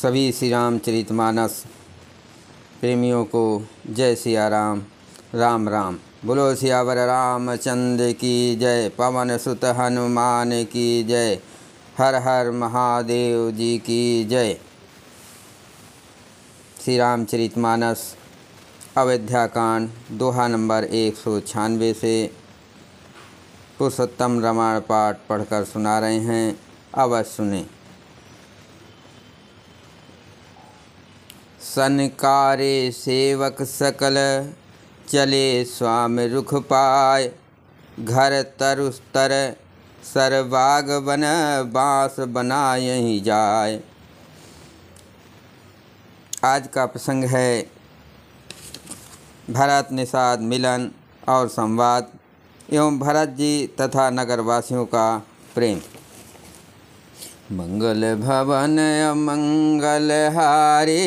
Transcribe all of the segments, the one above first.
सभी श्री रामचरित मानस प्रेमियों को जय सिया राम राम राम बोलो सियावर रामचंद्र की जय पवन सुत हनुमान की जय हर हर महादेव जी की जय श्री रामचरित मानस अयोध्याकांड दोहा नंबर एक सौ छियानवे से पुरुषोत्तम रामायण पाठ पढ़कर सुना रहे हैं अवश्य सुने सनकारे सेवक सकल चले स्वामी रुख पाय घर तरुस्तर सर्वाग बन बाँस बना यहीं जाए आज का प्रसंग है भरत निषाद मिलन और संवाद एवं भरत जी तथा नगरवासियों का प्रेम मंगल भवन मंगल हारी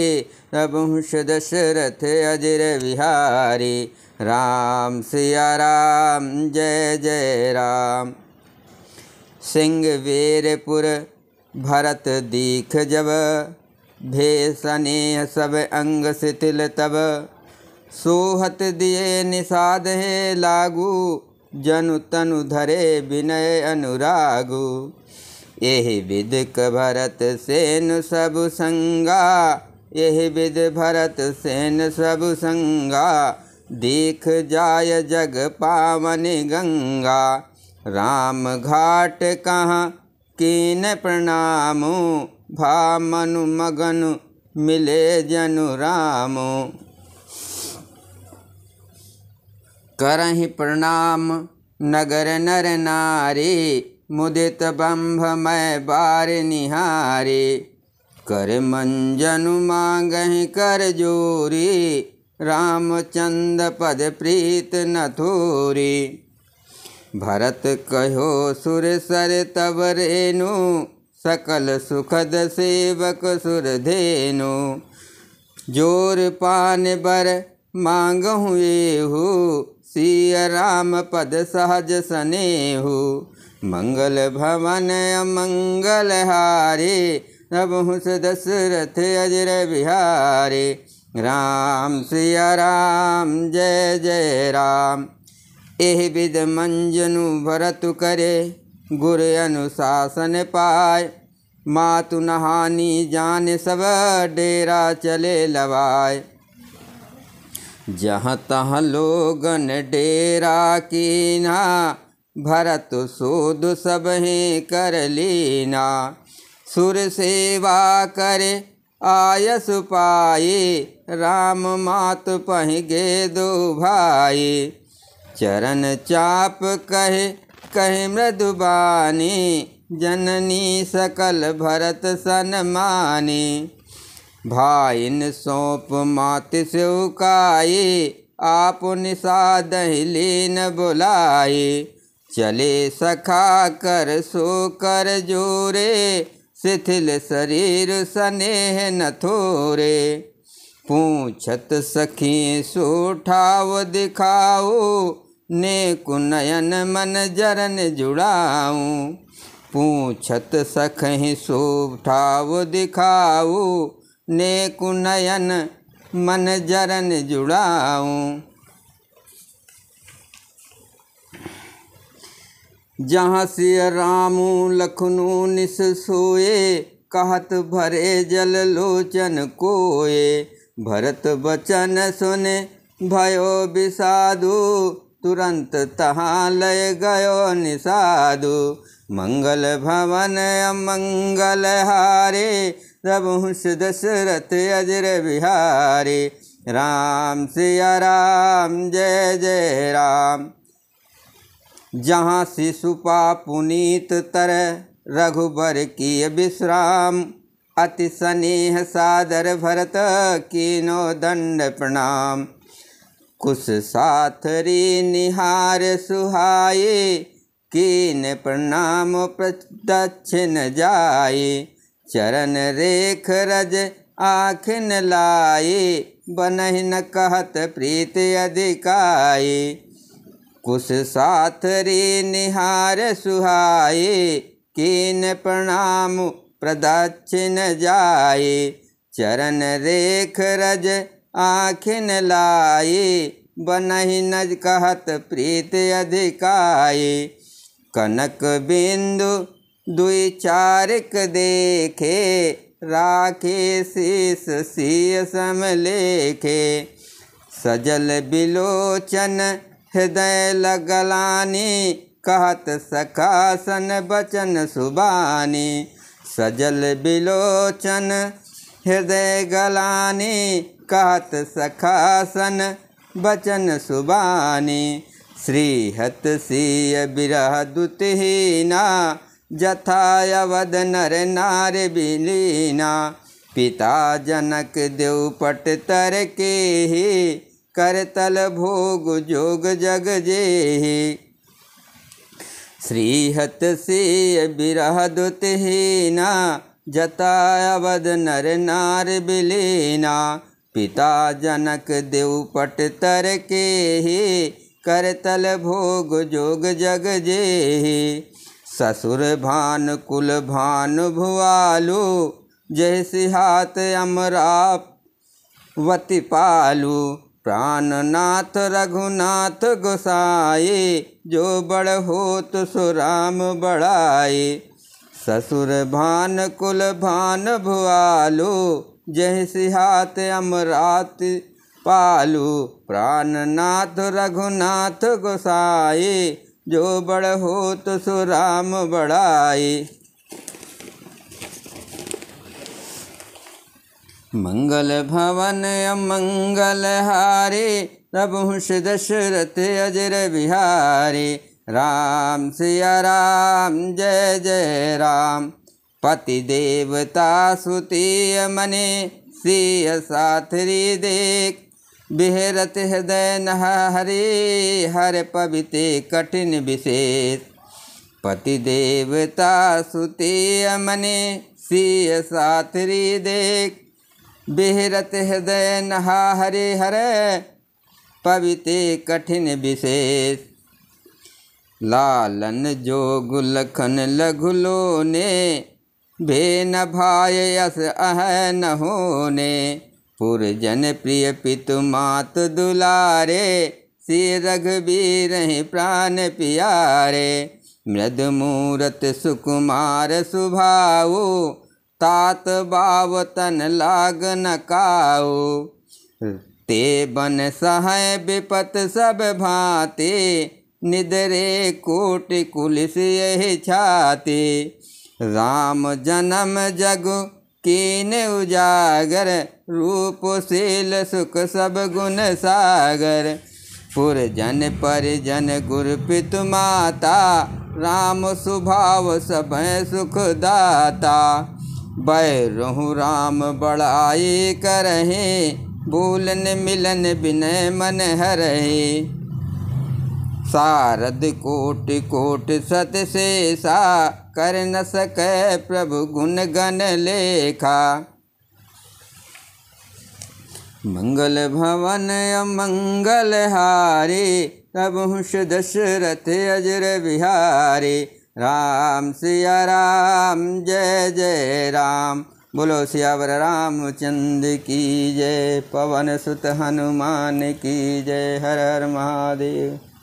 रघुश दशरथ अजर विहारी राम सिया राम जय जय राम सिंह वीरपुर भरत दीख जब भेसनेह सब अंग शिथिल तब सोहत दिए निषाद हे लागू जनु तनु धरे विनय अनुरागु एहि विद भरत सेनु सब संगा यही विद भरत सेन सब संगा देख जाय जग पावन गंगा राम घाट कहाँ कीन प्रणामो भामनु मगनु मिले जनु रामु करहि प्रणाम नगर नर नारी मुदित बंभ मैं बार निहारी कर मंजनु मांगहि कर जोरी रामचंद पद प्रीत न थोरी भरत कहो सुर सर तब रेणु सकल सुखद सेवक सुर धेनु जोर पान बर मांग हुए हु सिय राम पद सहज सनेहु मंगल भवन मंगल हारे रबहुस दशरथ अजर बिहारी राम सिया राम जय जय राम एह विद मंजनु भरत करे गुर अनुशासन पाए मातु नहानी जान सब डेरा चले लवाए जहाँ तहाँ लोगन डेरा कीना भरत सोद सब ही कर लीना सुर सेवा करे आयस पाए राम मात पहे दो भाई चरण चाप कहे कहे मृदुबानी जननी सकल भरत सन मानी भाइन सौंप मात से उकाए आप निषाद लीन बुलाए चले सखा कर सो कर जोरे शिथिल शरीर स्नेह न थोरे पूछत सखी सोठाव दिखाओ ने कुनयन मन जरन जुड़ाऊ पूछत सखी सोठाव दिखाओ ने कुनयन मन जरन जुड़ाऊँ जहाँ से राम लखनु निस सोए कहत भरे जल लोचन कोए भरत बचन सुने भयो विषादु तुरंत तहाँ लय गयो निषादु मंगल भवन अमंगल हारे रघुंस दशरथ अजर बिहारे राम सिया राम जय जय राम जहाँ शिशुपा पुनीत तर रघुबर की विश्राम अति स्नेह सादर भरत कीनो दंड प्रणाम कुश साथरी निहार सुहाये कीन प्रणाम प्रदक्षिण जाए चरण रेख रज आखिन लाए बनहिन कहत प्रीत अधिकाये कुश साथ रे निहार सुहाए कीन प्रणाम प्रदक्षिण जाए चरण रेख रज आखिन लाए बनहि नज कहत प्रीत अधिकाये कनक बिंदु दुई चारिक देखे राखे शीस सिय सम लेखे सजल बिलोचन हृदय लगलानी कहत सखासन बचन सुबानी सजल बिलोचन हृदय गलानी कहत सखासन बचन सुबानी श्रीहत सिय बिरह दुतहीना जथायवद नर नार बिलीना पिता जनक देवपट तर के ही करतल भोग जोग जग जे श्रीहत से बिरह हीना जता अवध नर नार बिलेना पिता जनक देवपट तर के ही करतल भोग जोग जग जेहि ससुर भान कुल भान भुआलु जय सिहात अमरा वति पालू प्राणनाथ रघुनाथ गोसाए जो बड़ होत तो सुराम बड़ाए ससुर भान कुल भान भुआलो जय सिहात अमरात पालू प्राणनाथ रघुनाथ गोसाए जो बड़ होत तो सुराम बड़ाए मंगल भवन अमंगल हारे रघुष दशरथ अजर बिहारी राम सिया राम जय जय राम पति देवता सुतीय मने सिय साथरी देख बिहरत हृदय नह हरे हर पविते कठिन विशेष पति देवता सुतीय मने सिय साथरी देख बिहरत हृदय नहा हरे हरे पविते कठिन विशेष लालन जो गुलखन लघुलो ने भे न भाय अस अह न होने पुरजन प्रिय पितु मात दुलारे श्री रघुबीर प्राण प्यारे मूरत सुकुमार सुभाऊ तात बावतन लाग काओ ते बन सहय विपत सब भाते निदरे कोट कुलिस यही छाते राम जन्म जग कीन उजागर रूप सील सुख सब गुण सागर पुरजन परिजन गुरपित माता राम स्वभाव सब सुखदाता बैरहु राम बड़ाई करहे भूलन मिलन बिनय मन हरहे सारद कोट कोट सत से सा कर न सक प्रभु गुण गण लेखा मंगल भवन मंगल हारे प्रभु दशरथ अजर बिहारी राम सिया राम जय जय राम बोलो सियावर रामचंद की जय पवन सुत हनुमान की जय हर हर महादेव